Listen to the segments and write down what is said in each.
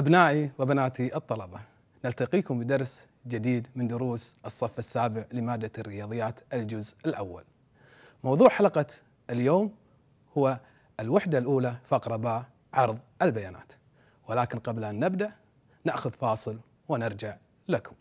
أبنائي وبناتي الطلبة نلتقيكم بدرس جديد من دروس الصف السابع لمادة الرياضيات الجزء الأول موضوع حلقة اليوم هو الوحدة الأولى فقرة باء عرض البيانات ولكن قبل أن نبدأ نأخذ فاصل ونرجع لكم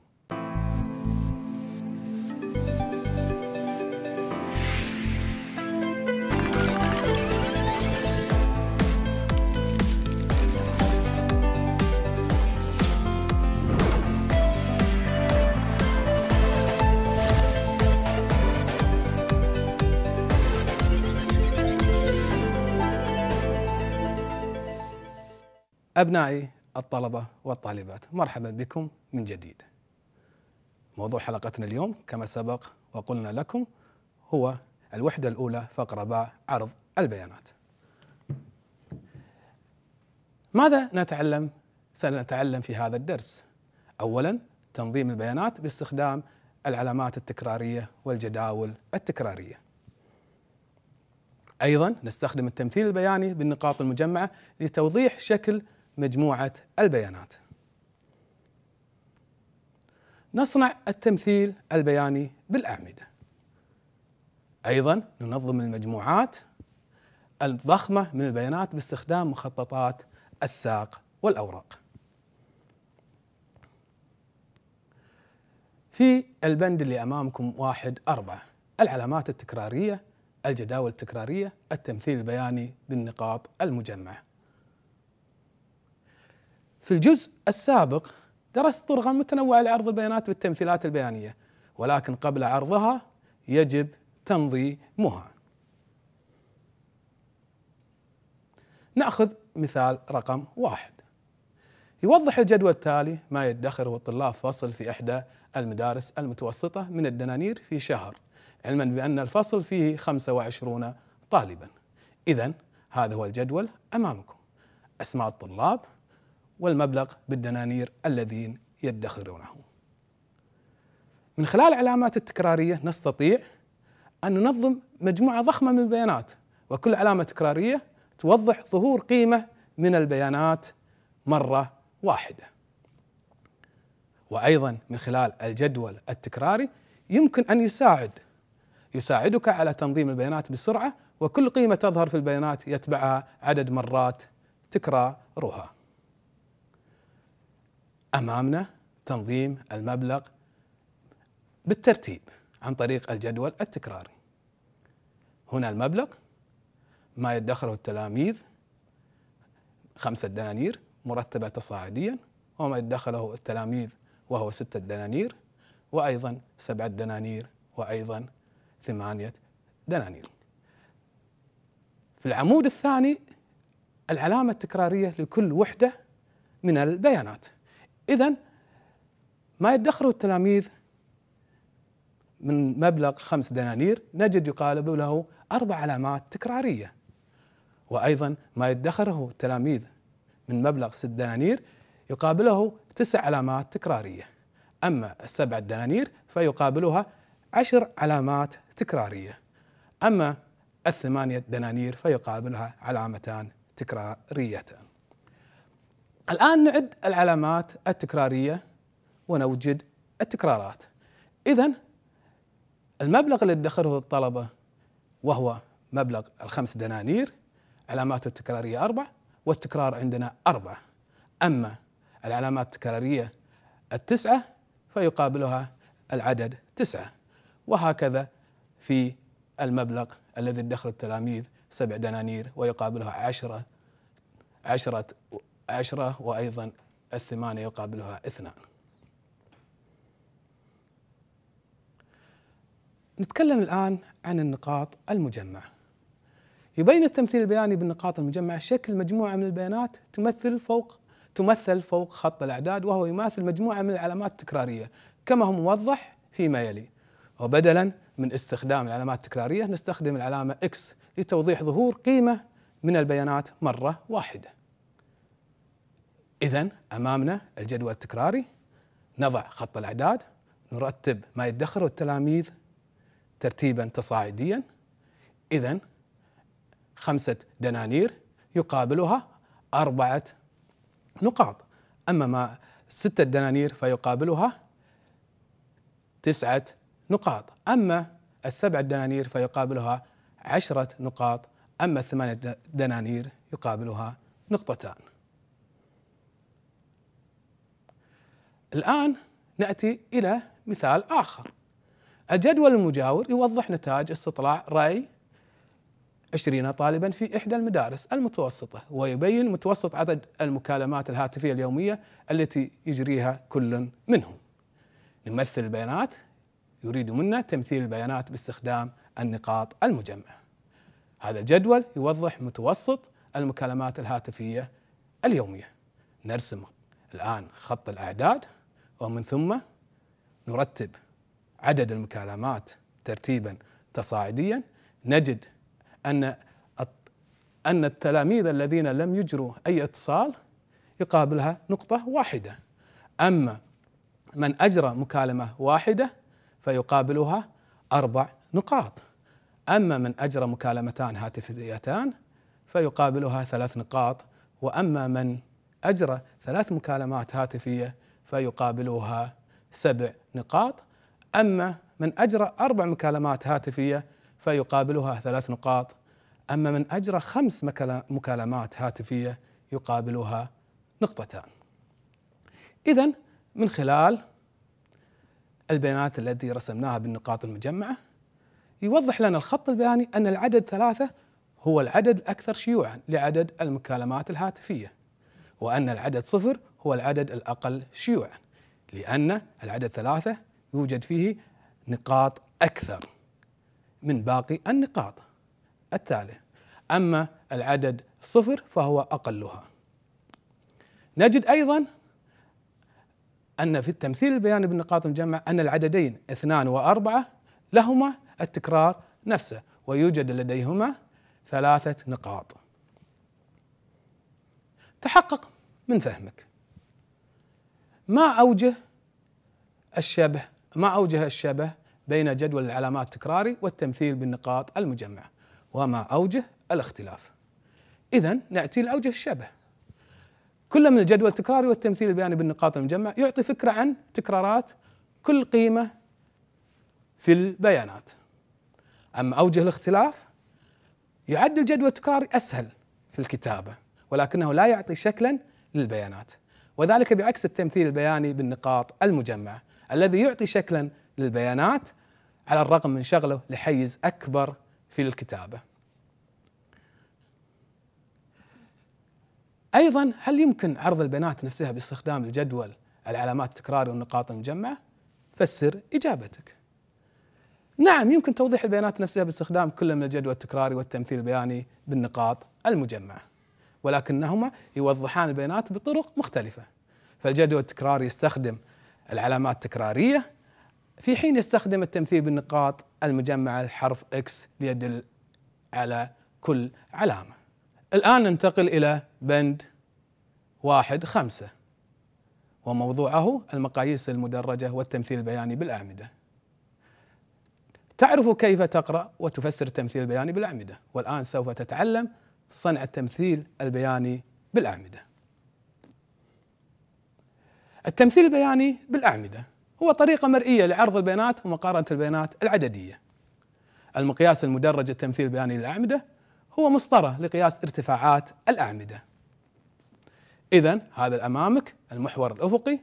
أبنائي الطلبة والطالبات مرحبا بكم من جديد موضوع حلقتنا اليوم كما سبق وقلنا لكم هو الوحدة الأولى فقرة باء عرض البيانات ماذا نتعلم سنتعلم في هذا الدرس أولا تنظيم البيانات باستخدام العلامات التكرارية والجداول التكرارية أيضا نستخدم التمثيل البياني بالنقاط المجمعة لتوضيح شكل مجموعة البيانات نصنع التمثيل البياني بالأعمدة أيضا ننظم المجموعات الضخمة من البيانات باستخدام مخططات الساق والأوراق في البند اللي أمامكم واحد أربعة العلامات التكرارية الجداول التكرارية التمثيل البياني بالنقاط المجمعة في الجزء السابق درست طرقا متنوعه لعرض البيانات بالتمثيلات البيانيه ولكن قبل عرضها يجب تنظيمها. ناخذ مثال رقم واحد. يوضح الجدول التالي ما يدخره الطلاب فصل في احدى المدارس المتوسطه من الدنانير في شهر، علما بان الفصل فيه 25 طالبا. اذا هذا هو الجدول امامكم. اسماء الطلاب والمبلغ بالدنانير الذين يدخرونه من خلال علامات التكرارية نستطيع أن ننظم مجموعة ضخمة من البيانات وكل علامة تكرارية توضح ظهور قيمة من البيانات مرة واحدة وأيضا من خلال الجدول التكراري يمكن أن يساعد يساعدك على تنظيم البيانات بسرعة وكل قيمة تظهر في البيانات يتبعها عدد مرات تكرارها امامنا تنظيم المبلغ بالترتيب عن طريق الجدول التكراري هنا المبلغ ما يدخره التلاميذ خمسة دنانير مرتبة تصاعديا وما يدخله التلاميذ وهو ستة دنانير وأيضا سبعة دنانير وأيضا ثمانية دنانير في العمود الثاني العلامة التكرارية لكل وحدة من البيانات إذا ما يدخره التلاميذ من مبلغ خمس دنانير نجد يقالب له أربع علامات تكرارية وأيضا ما يدخره التلاميذ من مبلغ ست دنانير يقابله تسع علامات تكرارية أما السبع دنانير فيقابلها عشر علامات تكرارية أما الثمانية دنانير فيقابلها علامتان تكراريتان الآن نعد العلامات التكرارية ونوجد التكرارات إذا المبلغ اللي ادخره الطلبة وهو مبلغ الخمس دنانير علامات التكرارية أربع والتكرار عندنا أربعة أما العلامات التكرارية التسعة فيقابلها العدد تسعة وهكذا في المبلغ الذي ادخر التلاميذ سبع دنانير ويقابلها عشرة عشرة عشرة وأيضا الثمانية يقابلها اثنان نتكلم الآن عن النقاط المجمعة يبين التمثيل البياني بالنقاط المجمعة شكل مجموعة من البيانات تمثل فوق تمثل فوق خط الأعداد وهو يماثل مجموعة من العلامات التكرارية كما هو موضح فيما يلي وبدلا من استخدام العلامات التكرارية نستخدم العلامة X لتوضيح ظهور قيمة من البيانات مرة واحدة إذا أمامنا الجدول التكراري نضع خط الأعداد نرتب ما يدخره التلاميذ ترتيبا تصاعديا إذا خمسة دنانير يقابلها أربعة نقاط أما ما ستة دنانير فيقابلها تسعة نقاط أما السبعة دنانير فيقابلها عشرة نقاط أما الثمانية دنانير يقابلها نقطتان الآن نأتي إلى مثال آخر الجدول المجاور يوضح نتاج استطلاع رأي 20 طالبا في إحدى المدارس المتوسطة ويبين متوسط عدد المكالمات الهاتفية اليومية التي يجريها كل منهم نمثل البيانات يريد منا تمثيل البيانات باستخدام النقاط المجمعة هذا الجدول يوضح متوسط المكالمات الهاتفية اليومية نرسم الآن خط الأعداد ومن ثم نرتب عدد المكالمات ترتيبا تصاعديا نجد ان ان التلاميذ الذين لم يجروا اي اتصال يقابلها نقطه واحده اما من اجرى مكالمه واحده فيقابلها اربع نقاط اما من اجرى مكالمتان هاتفيتان فيقابلها ثلاث نقاط واما من اجرى ثلاث مكالمات هاتفيه فيقابلوها سبع نقاط أما من أجرى أربع مكالمات هاتفية فيقابلها ثلاث نقاط أما من أجرى خمس مكالمات هاتفية يقابلها نقطتان إذا من خلال البيانات التي رسمناها بالنقاط المجمعة يوضح لنا الخط البياني أن العدد ثلاثة هو العدد الأكثر شيوعا لعدد المكالمات الهاتفية وأن العدد صفر هو العدد الأقل شيوعا لأن العدد ثلاثة يوجد فيه نقاط أكثر من باقي النقاط التالية أما العدد صفر فهو أقلها نجد أيضا أن في التمثيل البياني بالنقاط المجمعة أن العددين اثنان وأربعة لهما التكرار نفسه ويوجد لديهما ثلاثة نقاط تحقق من فهمك ما أوجه الشبه ما أوجه الشبه بين جدول العلامات التكراري والتمثيل بالنقاط المجمعة وما أوجه الاختلاف إذا نأتي لأوجه الشبه كل من الجدول التكراري والتمثيل البياني بالنقاط المجمعة يعطي فكرة عن تكرارات كل قيمة في البيانات أما أوجه الاختلاف يعد الجدول التكراري أسهل في الكتابة ولكنه لا يعطي شكلا للبيانات وذلك بعكس التمثيل البياني بالنقاط المجمعة الذي يعطي شكلا للبيانات على الرغم من شغله لحيز أكبر في الكتابة أيضا هل يمكن عرض البيانات نفسها باستخدام الجدول العلامات التكراري والنقاط المجمعة؟ فسر إجابتك نعم يمكن توضيح البيانات نفسها باستخدام كل من الجدول التكراري والتمثيل البياني بالنقاط المجمعه ولكنهما يوضحان البيانات بطرق مختلفة فالجدول التكراري يستخدم العلامات التكرارية في حين يستخدم التمثيل بالنقاط المجمعة الحرف X ليدل على كل علامة الآن ننتقل إلى بند واحد خمسة وموضوعه المقاييس المدرجة والتمثيل البياني بالأعمدة تعرف كيف تقرأ وتفسر التمثيل البياني بالأعمدة والآن سوف تتعلم صنع التمثيل البياني بالأعمدة التمثيل البياني بالأعمدة هو طريقة مرئية لعرض البيانات ومقارنة البيانات العددية المقياس المدرج التمثيل البياني للأعمدة هو مسطرة لقياس ارتفاعات الأعمدة إذا هذا الأمامك أمامك المحور الأفقي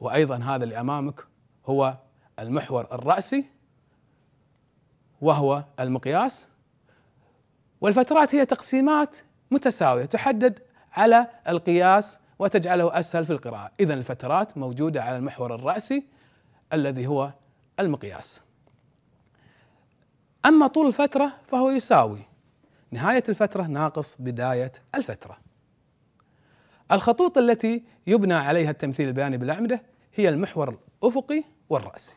وأيضا هذا اللي أمامك هو المحور الرأسي وهو المقياس والفترات هي تقسيمات متساوية تحدد على القياس وتجعله أسهل في القراءة إذا الفترات موجودة على المحور الرأسي الذي هو المقياس أما طول الفترة فهو يساوي نهاية الفترة ناقص بداية الفترة الخطوط التي يبنى عليها التمثيل البياني بالأعمدة هي المحور الأفقي والرأسي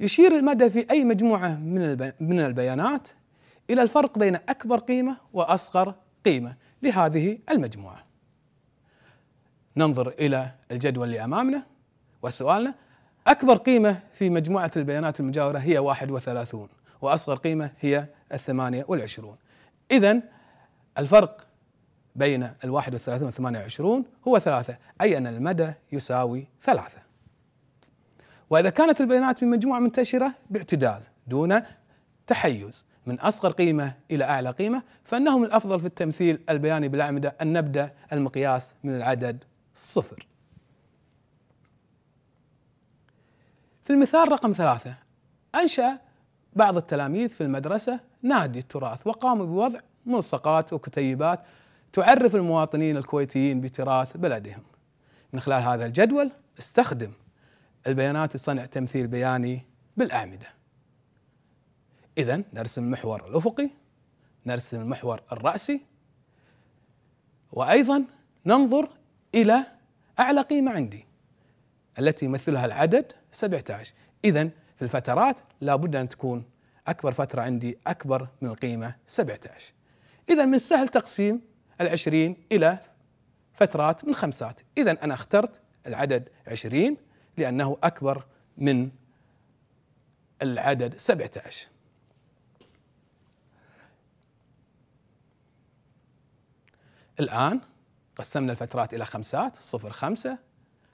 يشير المدى في أي مجموعة من من البيانات إلى الفرق بين أكبر قيمة وأصغر قيمة لهذه المجموعة. ننظر إلى الجدول اللي أمامنا وسؤالنا أكبر قيمة في مجموعة البيانات المجاورة هي 31 وأصغر قيمة هي 28 إذا الفرق بين ال 31 و 28 هو ثلاثة أي أن المدى يساوي ثلاثة وإذا كانت البيانات في مجموعة منتشرة باعتدال دون تحيز من أصغر قيمة إلى أعلى قيمة فإنه من الأفضل في التمثيل البياني بالأعمدة أن نبدأ المقياس من العدد صفر في المثال رقم ثلاثة أنشأ بعض التلاميذ في المدرسة نادي التراث وقاموا بوضع ملصقات وكتيبات تعرف المواطنين الكويتيين بتراث بلدهم من خلال هذا الجدول استخدم البيانات لصنع تمثيل بياني بالأعمدة إذا نرسم المحور الأفقي نرسم المحور الرأسي وأيضا ننظر إلى أعلى قيمة عندي التي يمثلها العدد 17 إذا في الفترات لابد أن تكون أكبر فترة عندي أكبر من القيمة 17 إذا من السهل تقسيم العشرين إلى فترات من خمسات إذا أنا اخترت العدد 20 لأنه أكبر من العدد 17 الآن قسمنا الفترات إلى خمسات صفر خمسة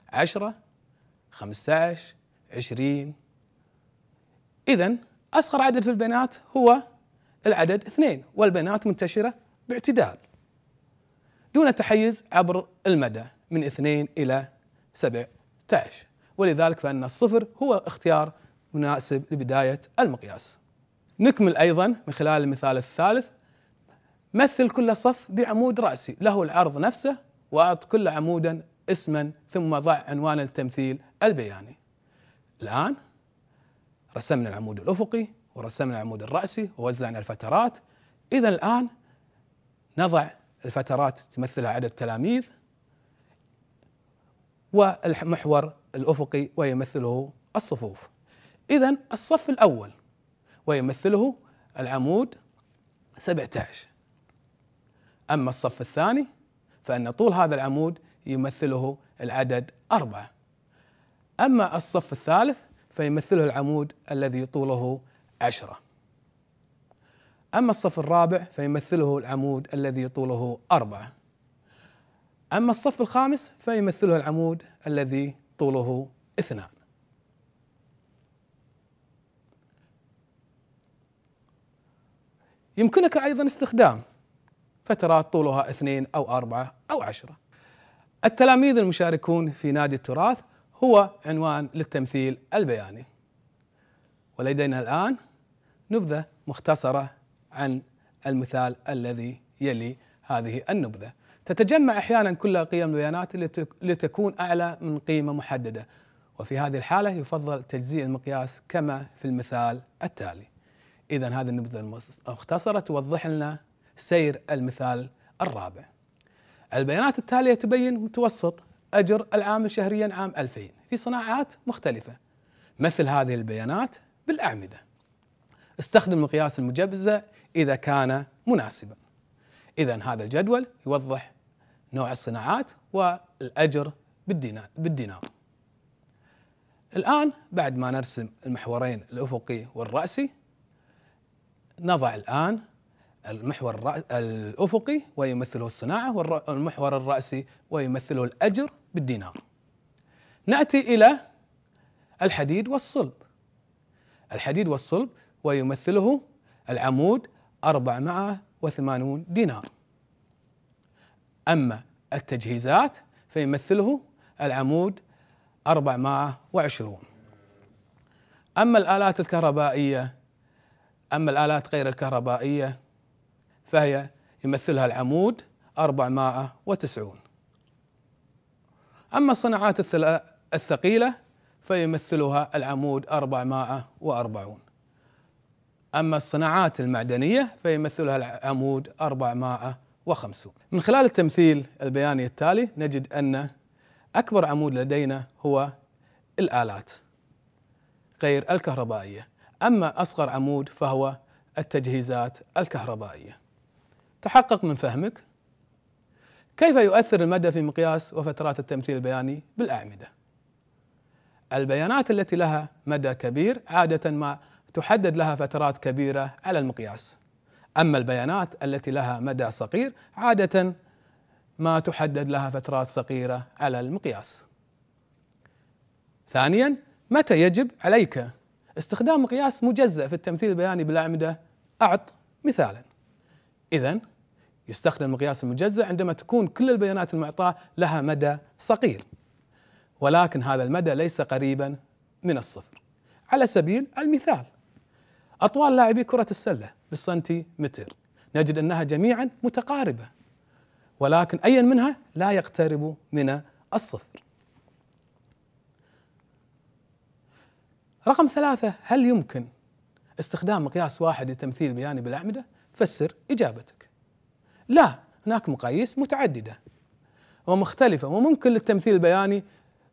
عشرة خمسة عشرين إذا أصغر عدد في البنات هو العدد اثنين والبنات منتشرة باعتدال دون تحيز عبر المدى من اثنين إلى سبعة عشر ولذلك فإن الصفر هو اختيار مناسب لبداية المقياس نكمل أيضا من خلال المثال الثالث مثل كل صف بعمود رأسي له العرض نفسه وأعط كل عمودا اسما ثم ضع عنوان التمثيل البياني الآن رسمنا العمود الأفقي ورسمنا العمود الرأسي ووزعنا الفترات إذا الآن نضع الفترات تمثلها عدد تلاميذ والمحور الأفقي ويمثله الصفوف إذا الصف الأول ويمثله العمود 17 أما الصف الثاني فأن طول هذا العمود يمثله العدد أربعة أما الصف الثالث فيمثله العمود الذي طوله عشرة أما الصف الرابع فيمثله العمود الذي طوله أربعة أما الصف الخامس فيمثله العمود الذي طوله اثنان يمكنك أيضا استخدام فترات طولها اثنين أو أربعة أو عشرة التلاميذ المشاركون في نادي التراث هو عنوان للتمثيل البياني ولدينا الآن نبذة مختصرة عن المثال الذي يلي هذه النبذة تتجمع احيانا كلها قيم البيانات لتكون اعلى من قيمه محدده وفي هذه الحاله يفضل تجزيء المقياس كما في المثال التالي اذا هذه النبذه المختصره توضح لنا سير المثال الرابع البيانات التاليه تبين متوسط اجر العامل شهريا عام 2000 في صناعات مختلفه مثل هذه البيانات بالاعمده استخدم مقياس المجبزه إذا كان مناسبا إذا هذا الجدول يوضح نوع الصناعات والأجر بالدينار الآن بعد ما نرسم المحورين الأفقي والرأسي نضع الآن المحور الأفقي ويمثله الصناعة والمحور الرأسي ويمثله الأجر بالدينار نأتي إلى الحديد والصلب الحديد والصلب ويمثله العمود 480 دينار أما التجهيزات فيمثله العمود 420 أما الآلات الكهربائية أما الآلات غير الكهربائية فهي يمثلها العمود 490 أما الصناعات الثقيلة فيمثلها العمود 440 أما الصناعات المعدنية فيمثلها العمود 400 وخمسون من خلال التمثيل البياني التالي نجد أن أكبر عمود لدينا هو الآلات غير الكهربائية أما أصغر عمود فهو التجهيزات الكهربائية تحقق من فهمك كيف يؤثر المدى في مقياس وفترات التمثيل البياني بالأعمدة البيانات التي لها مدى كبير عادة ما تحدد لها فترات كبيرة على المقياس أما البيانات التي لها مدى صغير عادة ما تحدد لها فترات صغيرة على المقياس ثانيا متى يجب عليك استخدام مقياس مجزأ في التمثيل البياني بالأعمدة أعط مثالا إذا يستخدم المقياس المجزأ عندما تكون كل البيانات المعطاة لها مدى صغير ولكن هذا المدى ليس قريبا من الصفر على سبيل المثال أطوال لاعبي كرة السلة بالسنتي متر نجد أنها جميعا متقاربة ولكن أي منها لا يقترب من الصفر رقم ثلاثة هل يمكن استخدام مقياس واحد لتمثيل بياني بالأعمدة؟ فسر إجابتك لا هناك مقاييس متعددة ومختلفة وممكن للتمثيل البياني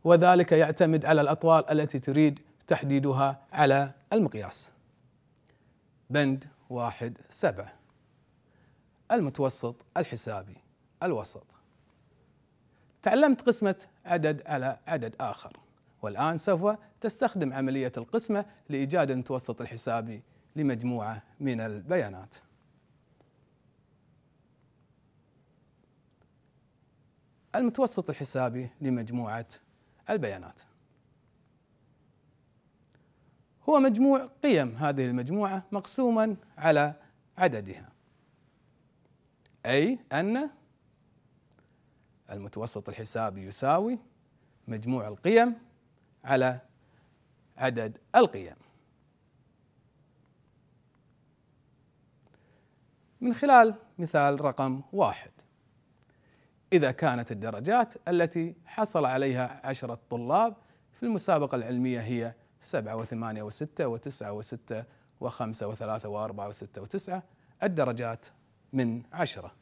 وذلك يعتمد على الأطوال التي تريد تحديدها على المقياس بند واحد سبعة المتوسط الحسابي الوسط تعلمت قسمة عدد على عدد آخر والآن سوف تستخدم عملية القسمة لإيجاد المتوسط الحسابي لمجموعة من البيانات المتوسط الحسابي لمجموعة البيانات هو مجموع قيم هذه المجموعة مقسوما على عددها أي أن المتوسط الحسابي يساوي مجموع القيم على عدد القيم من خلال مثال رقم واحد إذا كانت الدرجات التي حصل عليها عشرة طلاب في المسابقة العلمية هي سبعة وثمانية وستة وتسعة وستة وخمسة وثلاثة وأربعة وستة وتسعة الدرجات من عشرة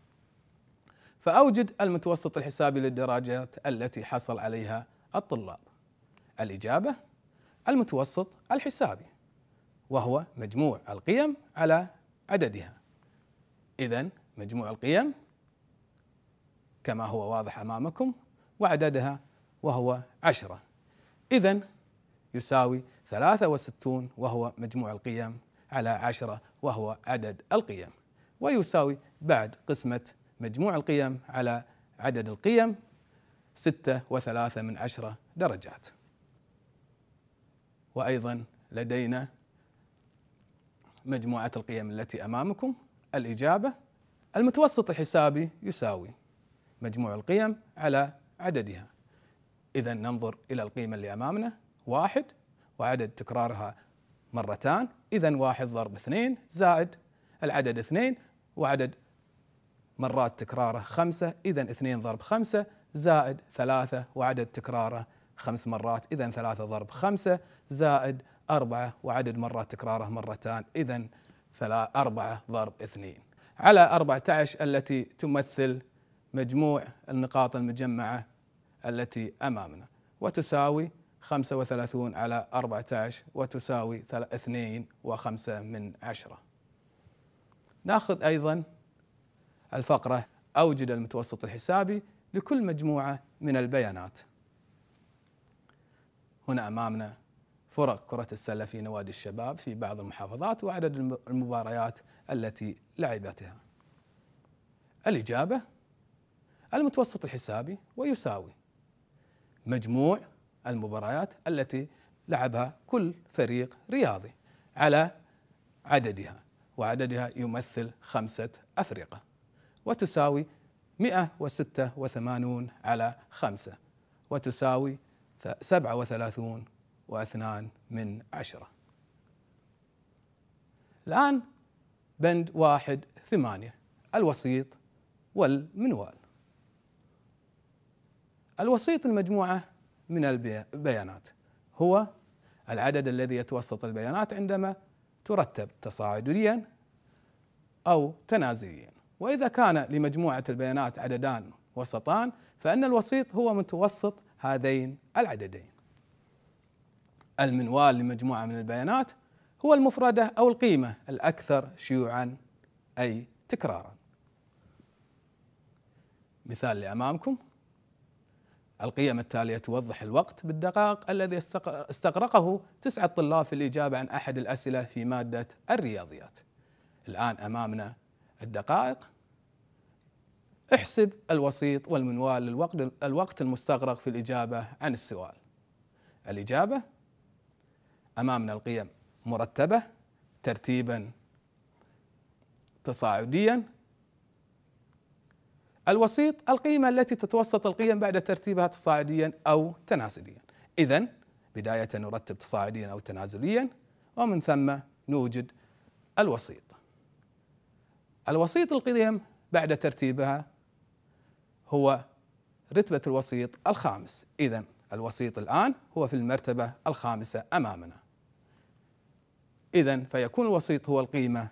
فأوجد المتوسط الحسابي للدرجات التي حصل عليها الطلاب الإجابة المتوسط الحسابي وهو مجموع القيم على عددها إذا مجموع القيم كما هو واضح أمامكم وعددها وهو عشرة إذا يساوي 63 وهو مجموع القيم على 10 وهو عدد القيم ويساوي بعد قسمة مجموع القيم على عدد القيم 6 وثلاثة من عشرة درجات وأيضا لدينا مجموعة القيم التي أمامكم الإجابة المتوسط الحسابي يساوي مجموع القيم على عددها إذا ننظر إلى القيمة اللي أمامنا واحد وعدد تكرارها مرتان إذا واحد ضرب اثنين زائد العدد اثنين وعدد مرات تكراره خمسة إذا اثنين ضرب خمسة زائد ثلاثة وعدد تكراره خمس مرات إذا ثلاثة ضرب خمسة زائد أربعة وعدد مرات تكراره مرتان إذا أربعة ضرب اثنين على 14 التي تمثل مجموع النقاط المجمعة التي أمامنا وتساوي 35 على 14 وتساوي 2 وخمسة من عشرة ناخذ أيضا الفقرة أوجد المتوسط الحسابي لكل مجموعة من البيانات هنا أمامنا فرق كرة السلة في نوادي الشباب في بعض المحافظات وعدد المباريات التي لعبتها الإجابة المتوسط الحسابي ويساوي مجموع المباريات التي لعبها كل فريق رياضي على عددها وعددها يمثل خمسة أفرقة وتساوي 186 على خمسة وتساوي 37 واثنان من عشرة الآن بند واحد ثمانية الوسيط والمنوال الوسيط المجموعة من البيانات هو العدد الذي يتوسط البيانات عندما ترتب تصاعديا أو تنازليا وإذا كان لمجموعة البيانات عددان وسطان فإن الوسيط هو متوسط هذين العددين المنوال لمجموعة من البيانات هو المفردة أو القيمة الأكثر شيوعا أي تكرارا مثال لأمامكم القيم التالية توضح الوقت بالدقائق الذي استغرقه تسعة طلاب في الإجابة عن أحد الأسئلة في مادة الرياضيات الآن أمامنا الدقائق احسب الوسيط والمنوال للوقت الوقت المستغرق في الإجابة عن السؤال الإجابة أمامنا القيم مرتبة ترتيبا تصاعديا الوسيط القيمة التي تتوسط القيم بعد ترتيبها تصاعديا أو تنازليا إذا بداية نرتب تصاعديا أو تنازليا ومن ثم نوجد الوسيط الوسيط القيم بعد ترتيبها هو رتبة الوسيط الخامس إذا الوسيط الآن هو في المرتبة الخامسة أمامنا إذا فيكون الوسيط هو القيمة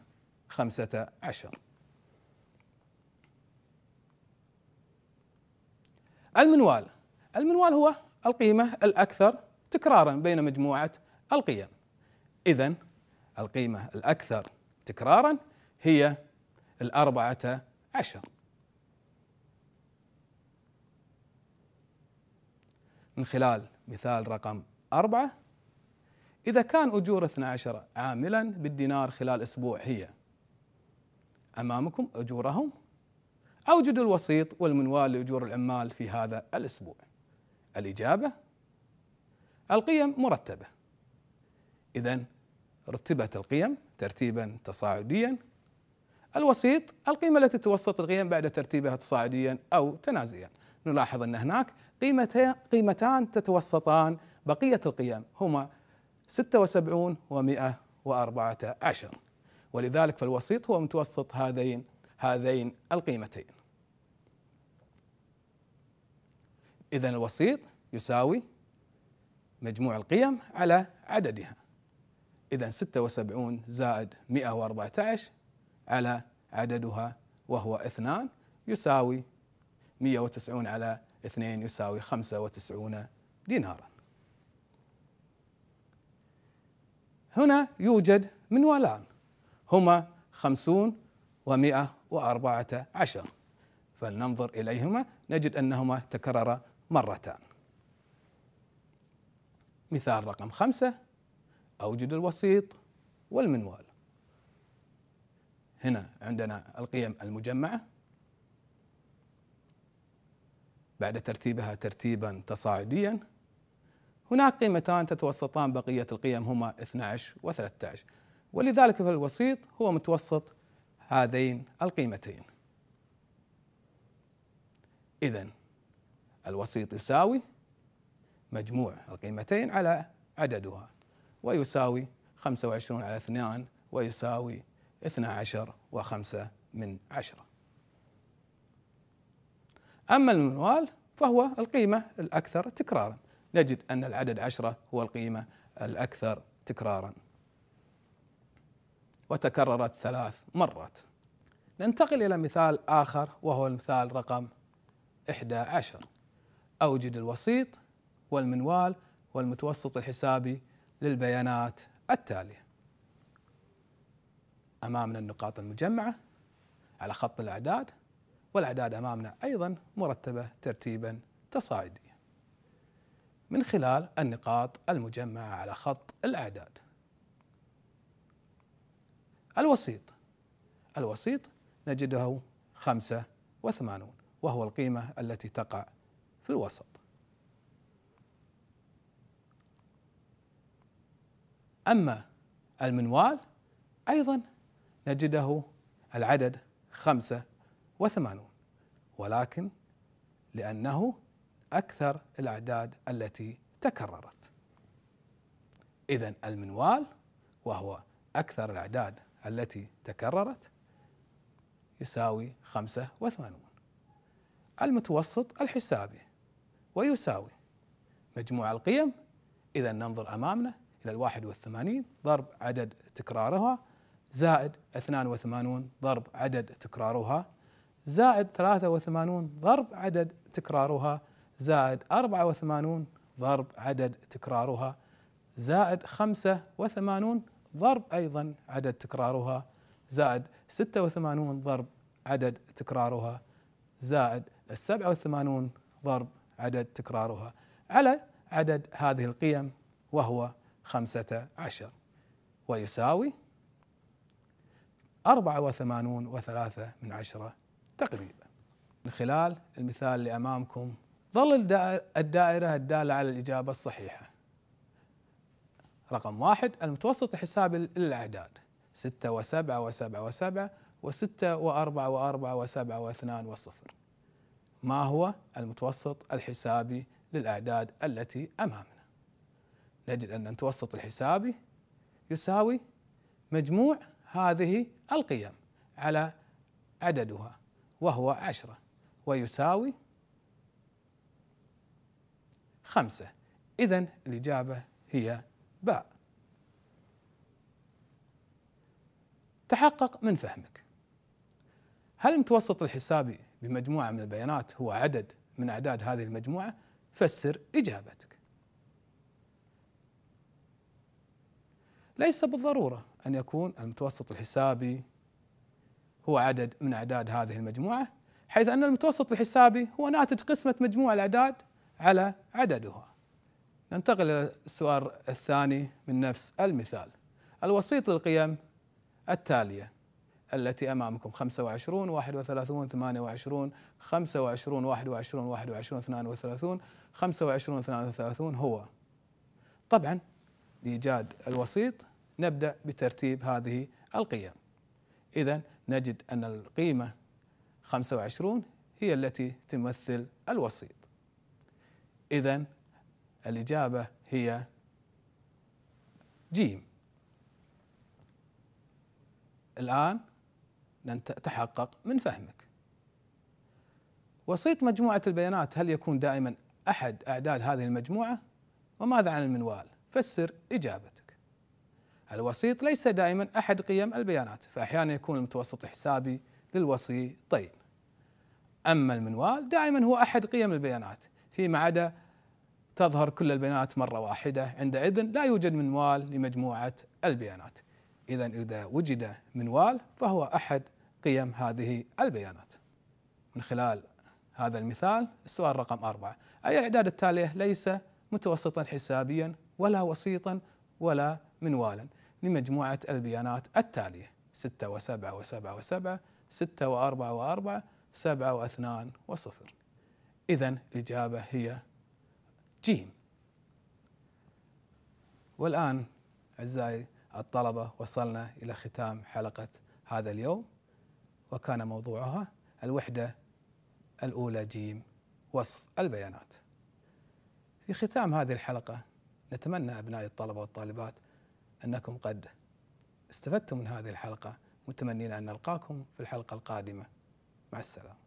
خمسة عشر المنوال المنوال هو القيمة الأكثر تكرارا بين مجموعة القيم إذا القيمة الأكثر تكرارا هي الأربعة عشر من خلال مثال رقم أربعة إذا كان أجور 12 عاملا بالدينار خلال أسبوع هي أمامكم أجورهم أوجد الوسيط والمنوال لأجور العمال في هذا الأسبوع الإجابة القيم مرتبة إذا رتبت القيم ترتيبا تصاعديا الوسيط القيمة التي توسط القيم بعد ترتيبها تصاعديا أو تنازيا نلاحظ أن هناك قيمتان تتوسطان بقية القيم هما 76 و 114 ولذلك فالوسيط هو متوسط هذين هذين القيمتين إذا الوسيط يساوي مجموع القيم على عددها إذا 76 زائد 114 على عددها وهو 2 يساوي 190 على 2 يساوي 95 دينارا هنا يوجد منوالان هما 50 ومئة وأربعة عشر فلننظر إليهما نجد أنهما تكررا مرتان مثال رقم خمسة أوجد الوسيط والمنوال هنا عندنا القيم المجمعة بعد ترتيبها ترتيبا تصاعديا هناك قيمتان تتوسطان بقية القيم هما 12 و 13 ولذلك فالوسيط هو متوسط هذين القيمتين إذا الوسيط يساوي مجموع القيمتين على عددها ويساوي 25 على 2 ويساوي 12 و5 من 10 أما المنوال فهو القيمة الأكثر تكرارا نجد أن العدد 10 هو القيمة الأكثر تكرارا وتكررت ثلاث مرات ننتقل إلى مثال آخر وهو المثال رقم 11 أوجد الوسيط والمنوال والمتوسط الحسابي للبيانات التالية أمامنا النقاط المجمعة على خط الأعداد والأعداد أمامنا أيضا مرتبة ترتيبا تصاعدي من خلال النقاط المجمعة على خط الأعداد الوسيط الوسيط نجده خمسة وثمانون وهو القيمة التي تقع في الوسط أما المنوال أيضا نجده العدد خمسة وثمانون ولكن لأنه أكثر الأعداد التي تكررت إذا المنوال وهو أكثر الأعداد التي تكررت يساوي 85 المتوسط الحسابي ويساوي مجموع القيم إذا ننظر أمامنا إلى الواحد والثمانين ضرب عدد تكرارها زائد 82 ضرب عدد تكرارها زائد 83 ضرب عدد تكرارها زائد 84 ضرب عدد تكرارها زائد 85 ضرب أيضا عدد تكرارها زائد 86 ضرب عدد تكرارها زائد 87 ضرب عدد تكرارها على عدد هذه القيم وهو 15 ويساوي 84 وثلاثة من عشرة تقريبا من خلال المثال اللي أمامكم ظل الدائرة الدالة على الإجابة الصحيحة رقم واحد المتوسط الحسابي للأعداد ستة وسبعة وسبعة وسبعة وستة وأربعة وأربعة وسبعة واثنان وصفر ما هو المتوسط الحسابي للأعداد التي أمامنا نجد أن المتوسط الحسابي يساوي مجموع هذه القيم على عددها وهو عشرة ويساوي خمسة إذا الإجابة هي باء تحقق من فهمك هل المتوسط الحسابي بمجموعة من البيانات هو عدد من أعداد هذه المجموعة فسر إجابتك ليس بالضرورة أن يكون المتوسط الحسابي هو عدد من أعداد هذه المجموعة حيث أن المتوسط الحسابي هو ناتج قسمة مجموع الأعداد على عددها ننتقل إلى السؤال الثاني من نفس المثال الوسيط للقيم التالية التي أمامكم 25 31 28 25 21 21 32 25 32 هو طبعا لإيجاد الوسيط نبدأ بترتيب هذه القيم إذا نجد أن القيمة 25 هي التي تمثل الوسيط إذا الإجابة هي جيم الآن تحقق من فهمك وسيط مجموعة البيانات هل يكون دائما أحد أعداد هذه المجموعة وماذا عن المنوال فسر إجابتك الوسيط ليس دائما أحد قيم البيانات فأحيانا يكون المتوسط حسابي للوسيطين أما المنوال دائما هو أحد قيم البيانات فيما عدا تظهر كل البيانات مرة واحدة عندئذ لا يوجد منوال لمجموعة البيانات إذا إذا وجد منوال فهو أحد قيم هذه البيانات من خلال هذا المثال السؤال رقم أربعة أي الإعداد التالي ليس متوسطا حسابيا ولا وسيطا ولا منوالا لمجموعة البيانات التالية 6 و7 و7 و7 6 و4 و4 7 و2 وصفر إذا الإجابة هي جيم والآن أعزائي الطلبة وصلنا إلى ختام حلقة هذا اليوم وكان موضوعها الوحدة الأولى جيم وصف البيانات في ختام هذه الحلقة نتمنى أبنائي الطلبة والطالبات أنكم قد استفدتم من هذه الحلقة متمنين أن نلقاكم في الحلقة القادمة مع السلامة